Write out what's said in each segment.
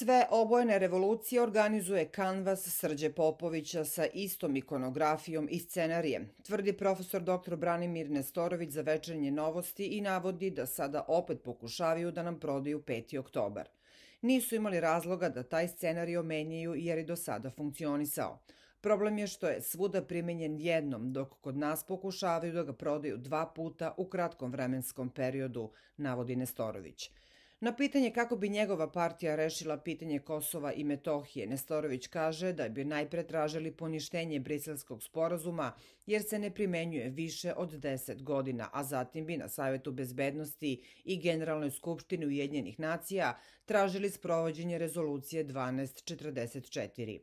Sve obojene revolucije organizuje kanvas Srđe Popovića sa istom ikonografijom i scenarijem, tvrdi profesor dr. Branimir Nestorović za večernje novosti i navodi da sada opet pokušavaju da nam prodaju 5. oktobar. Nisu imali razloga da taj scenario menjaju jer je do sada funkcionisao. Problem je što je svuda primenjen jednom, dok kod nas pokušavaju da ga prodaju dva puta u kratkom vremenskom periodu, navodi Nestorović. Na pitanje kako bi njegova partija rešila pitanje Kosova i Metohije, Nestorović kaže da bi najpre tražili poništenje briselskog sporazuma jer se ne primenjuje više od 10 godina, a zatim bi na Savetu bezbednosti i Generalnoj skupštini Ujedinjenih nacija tražili sprovođenje rezolucije 1244.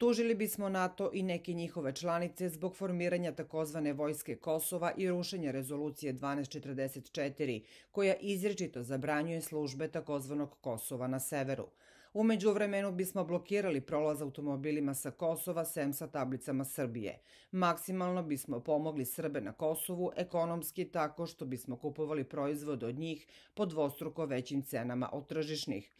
Tužili bismo NATO i neke njihove članice zbog formiranja takozvane vojske Kosova i rušenja rezolucije 1244, koja izrečito zabranjuje službe takozvanog Kosova na severu. Umeđu vremenu bismo blokirali prolaz automobilima sa Kosova sem sa tablicama Srbije. Maksimalno bismo pomogli Srbe na Kosovu ekonomski tako što bismo kupovali proizvod od njih po dvostruko većim cenama od tržišnih.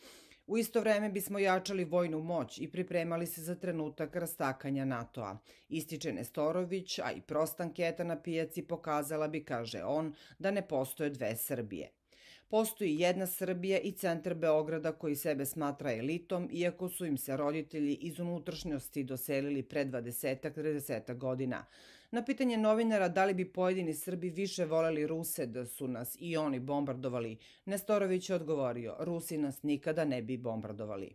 U isto vreme bismo jačali vojnu moć i pripremali se za trenutak rastakanja NATO-a. Ističe Nestorović, a i prosta anketa na pijaci pokazala bi, kaže on, da ne postoje dve Srbije. Postoji jedna Srbija i centar Beograda koji sebe smatra elitom, iako su im se roditelji iz unutrašnjosti doselili pre 20-30 godina. Na pitanje novinara da li bi pojedini Srbi više voleli Ruse da su nas i oni bombardovali, Nestorović je odgovorio, Rusi nas nikada ne bi bombardovali.